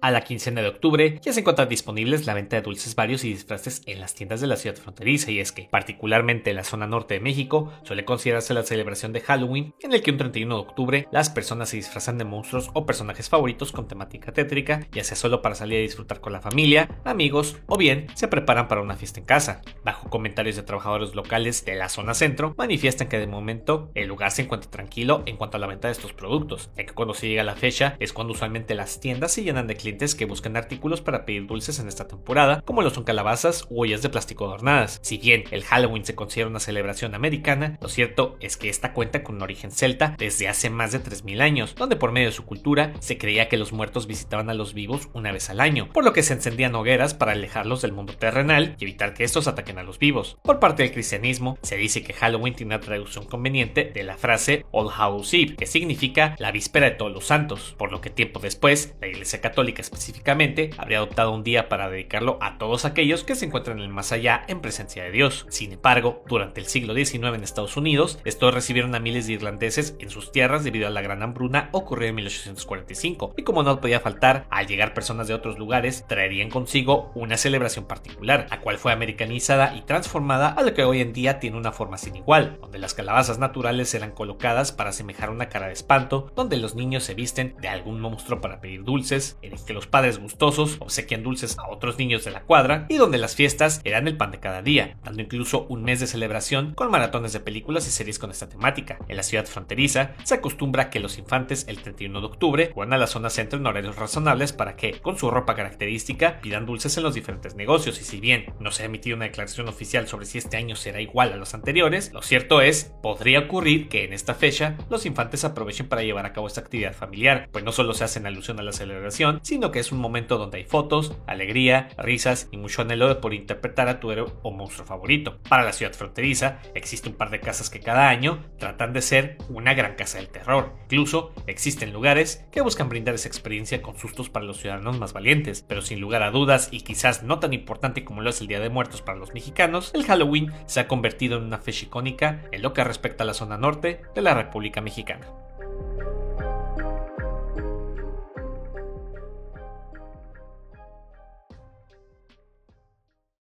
A la quincena de octubre ya se encuentran disponibles la venta de dulces varios y disfraces en las tiendas de la ciudad fronteriza y es que, particularmente en la zona norte de México, suele considerarse la celebración de Halloween en el que un 31 de octubre las personas se disfrazan de monstruos o personajes favoritos con temática tétrica, ya sea solo para salir a disfrutar con la familia, amigos o bien se preparan para una fiesta en casa. Bajo comentarios de trabajadores locales de la zona centro, manifiestan que de momento el lugar se encuentra tranquilo en cuanto a la venta de estos productos, ya que cuando se llega la fecha es cuando usualmente las tiendas se llenan de clientes que buscan artículos para pedir dulces en esta temporada, como lo son calabazas u ollas de plástico adornadas. Si bien el Halloween se considera una celebración americana, lo cierto es que esta cuenta con un origen celta desde hace más de 3.000 años, donde por medio de su cultura se creía que los muertos visitaban a los vivos una vez al año, por lo que se encendían hogueras para alejarlos del mundo terrenal y evitar que estos ataquen a los vivos. Por parte del cristianismo, se dice que Halloween tiene una traducción conveniente de la frase All Hallows Eve, que significa la víspera de todos los santos, por lo que tiempo después la Iglesia Católica específicamente, habría adoptado un día para dedicarlo a todos aquellos que se encuentran en el más allá en presencia de Dios. Sin embargo, durante el siglo XIX en Estados Unidos, estos recibieron a miles de irlandeses en sus tierras debido a la gran hambruna ocurrida en 1845, y como no podía faltar, al llegar personas de otros lugares, traerían consigo una celebración particular, la cual fue americanizada y transformada a lo que hoy en día tiene una forma sin igual, donde las calabazas naturales eran colocadas para asemejar una cara de espanto, donde los niños se visten de algún monstruo para pedir dulces, en que los padres gustosos obsequian dulces a otros niños de la cuadra y donde las fiestas eran el pan de cada día, dando incluso un mes de celebración con maratones de películas y series con esta temática. En la ciudad fronteriza se acostumbra que los infantes el 31 de octubre van a la zona centro en horarios razonables para que, con su ropa característica, pidan dulces en los diferentes negocios y si bien no se ha emitido una declaración oficial sobre si este año será igual a los anteriores, lo cierto es, podría ocurrir que en esta fecha los infantes aprovechen para llevar a cabo esta actividad familiar, pues no solo se hacen alusión a la celebración, sino que es un momento donde hay fotos, alegría, risas y mucho anhelo por interpretar a tu héroe o monstruo favorito. Para la ciudad fronteriza existe un par de casas que cada año tratan de ser una gran casa del terror. Incluso existen lugares que buscan brindar esa experiencia con sustos para los ciudadanos más valientes, pero sin lugar a dudas y quizás no tan importante como lo es el Día de Muertos para los mexicanos, el Halloween se ha convertido en una fecha icónica en lo que respecta a la zona norte de la República Mexicana.